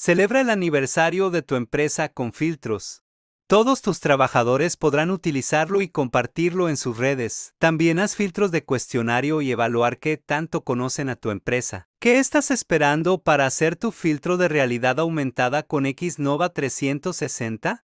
Celebra el aniversario de tu empresa con filtros. Todos tus trabajadores podrán utilizarlo y compartirlo en sus redes. También haz filtros de cuestionario y evaluar qué tanto conocen a tu empresa. ¿Qué estás esperando para hacer tu filtro de realidad aumentada con Xnova 360?